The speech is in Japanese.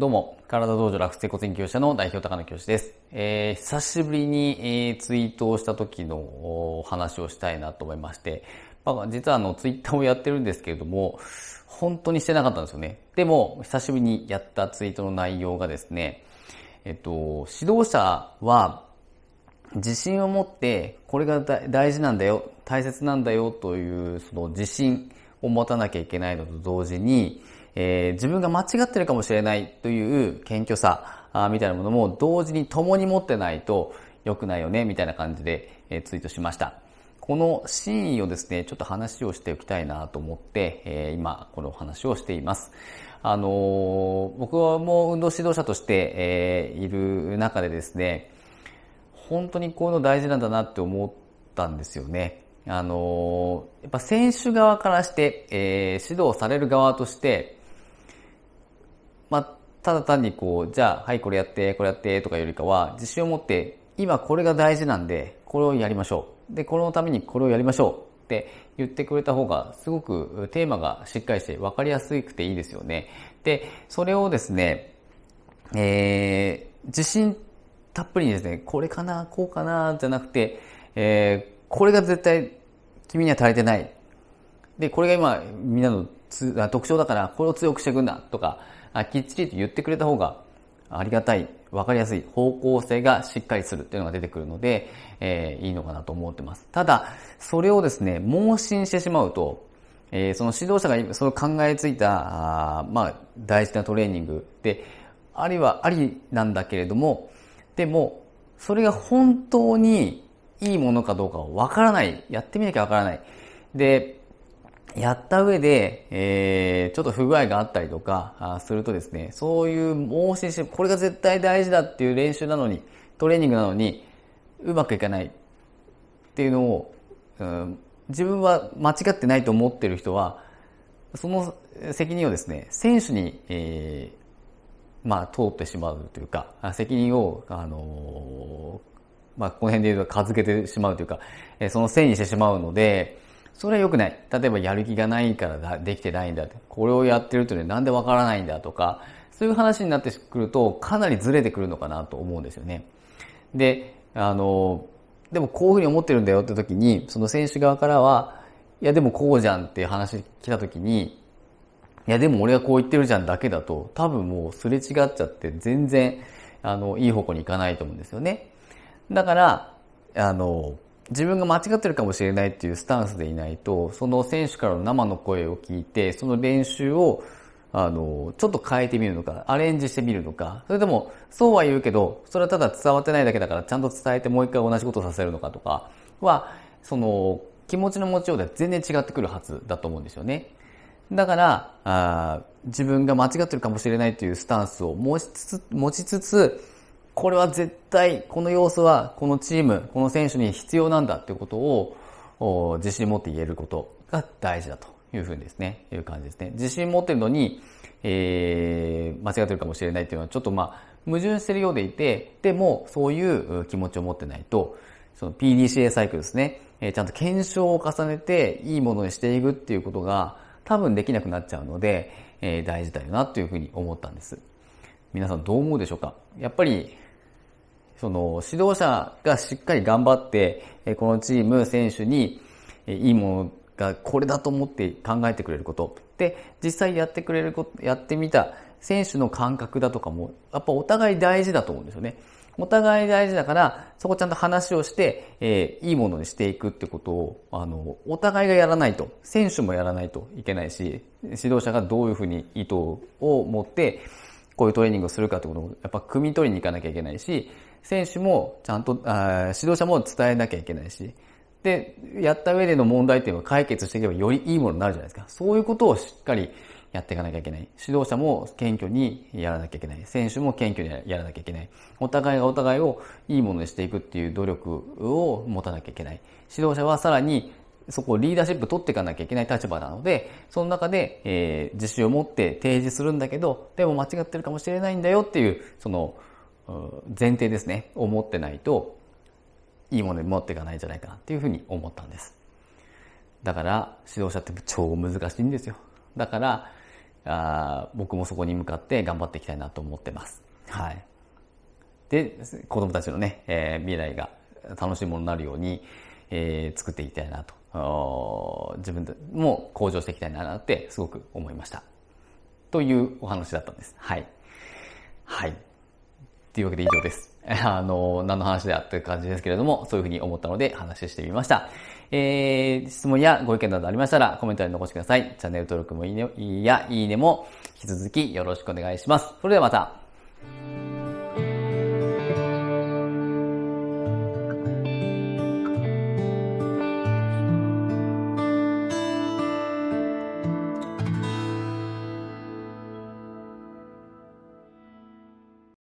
どうも、体道場楽成骨研究者の代表高野教師です。えー、久しぶりに、えー、ツイートをした時のお話をしたいなと思いまして、まあ、実はあの、ツイッターをやってるんですけれども、本当にしてなかったんですよね。でも、久しぶりにやったツイートの内容がですね、えっと、指導者は自信を持ってこれが大事なんだよ、大切なんだよというその自信を持たなきゃいけないのと同時に、えー、自分が間違ってるかもしれないという謙虚さあみたいなものも同時に共に持ってないと良くないよねみたいな感じで、えー、ツイートしました。この真意をですね、ちょっと話をしておきたいなと思って、えー、今、この話をしています。あのー、僕はもう運動指導者として、えー、いる中でですね、本当にこういうの大事なんだなって思ったんですよね。あのー、やっぱ選手側からして、え指導される側として、まあ、ただ単にこう、じゃあ、はい、これやって、これやって、とかよりかは、自信を持って、今これが大事なんで、これをやりましょう。で、このためにこれをやりましょう。って言ってくれた方がすごくテーマがしっかりしてわかりやすくていいですよね。で、それをですね、えー、自信たっぷりにですね、これかな、こうかな、じゃなくて、えー、これが絶対君には足りてない。で、これが今みんなの特徴だからこれを強くしていくんだとか、あきっちりと言ってくれた方がありがたい、わかりやすい、方向性がしっかりするっていうのが出てくるので、えー、いいのかなと思ってます。ただ、それをですね、盲信してしまうと、えー、その指導者がそれを考えついた、あまあ、大事なトレーニングで、あるいはありなんだけれども、でも、それが本当にいいものかどうかわからない。やってみなきゃわからない。で、やった上で、えー、ちょっと不具合があったりとかするとですね、そういう申しこれが絶対大事だっていう練習なのに、トレーニングなのに、うまくいかないっていうのを、うん、自分は間違ってないと思ってる人は、その責任をですね、選手に、えー、まあ、通ってしまうというか、責任を、あのー、まあ、この辺で言うと、かずけてしまうというか、そのせいにしてしまうので、それは良くない。例えばやる気がないからできてないんだ。これをやってるとね、なんでわからないんだとか、そういう話になってくると、かなりずれてくるのかなと思うんですよね。で、あの、でもこういうふうに思ってるんだよって時に、その選手側からは、いやでもこうじゃんって話来た時に、いやでも俺がこう言ってるじゃんだけだと、多分もうすれ違っちゃって全然、あの、いい方向に行かないと思うんですよね。だから、あの、自分が間違ってるかもしれないっていうスタンスでいないと、その選手からの生の声を聞いて、その練習を、あの、ちょっと変えてみるのか、アレンジしてみるのか、それとも、そうは言うけど、それはただ伝わってないだけだから、ちゃんと伝えてもう一回同じことさせるのかとかは、その、気持ちの持ちようでは全然違ってくるはずだと思うんですよね。だから、あ自分が間違ってるかもしれないというスタンスを持ちつつ、持ちつつ、これは絶対、この要素は、このチーム、この選手に必要なんだってことを、自信持って言えることが大事だというふうにですね、いう感じですね。自信持ってるのに、えー、間違ってるかもしれないっていうのは、ちょっとまあ、矛盾してるようでいて、でも、そういう気持ちを持ってないと、その PDCA サイクルですね、えちゃんと検証を重ねて、いいものにしていくっていうことが、多分できなくなっちゃうので、えー、大事だよなというふうに思ったんです。皆さんどう思うでしょうかやっぱりその指導者がしっかり頑張って、このチーム、選手にいいものがこれだと思って考えてくれること。で、実際やってくれること、やってみた選手の感覚だとかも、やっぱお互い大事だと思うんですよね。お互い大事だから、そこちゃんと話をして、えー、いいものにしていくってことを、あの、お互いがやらないと、選手もやらないといけないし、指導者がどういうふうに意図を持って、こういうトレーニングをするかってことをやっぱ汲み取りに行かなきゃいけないし、選手もちゃんと、あ指導者も伝えなきゃいけないし、で、やった上での問題点を解決していけばよりいいものになるじゃないですか。そういうことをしっかりやっていかなきゃいけない。指導者も謙虚にやらなきゃいけない。選手も謙虚にやらなきゃいけない。お互いがお互いをいいものにしていくっていう努力を持たなきゃいけない。指導者はさらにそこをリーダーシップ取っていかなきゃいけない立場なので、その中で、えー、自信を持って提示するんだけど、でも間違ってるかもしれないんだよっていう、その、前提ですね、を持ってないと、いいものに持っていかないんじゃないかなっていうふうに思ったんです。だから、指導者って超難しいんですよ。だから、あ僕もそこに向かって頑張っていきたいなと思ってます。はい。で、子供たちのね、えー、未来が楽しいものになるように、えー、作っていきたいなと自分も向上していきたいなってすごく思いました。というお話だったんです。はい。はい。というわけで以上です。あの、何の話だという感じですけれども、そういうふうに思ったので話してみました。えー、質問やご意見などありましたらコメントに残してください。チャンネル登録もいいね、いいや、いいねも引き続きよろしくお願いします。それではまた。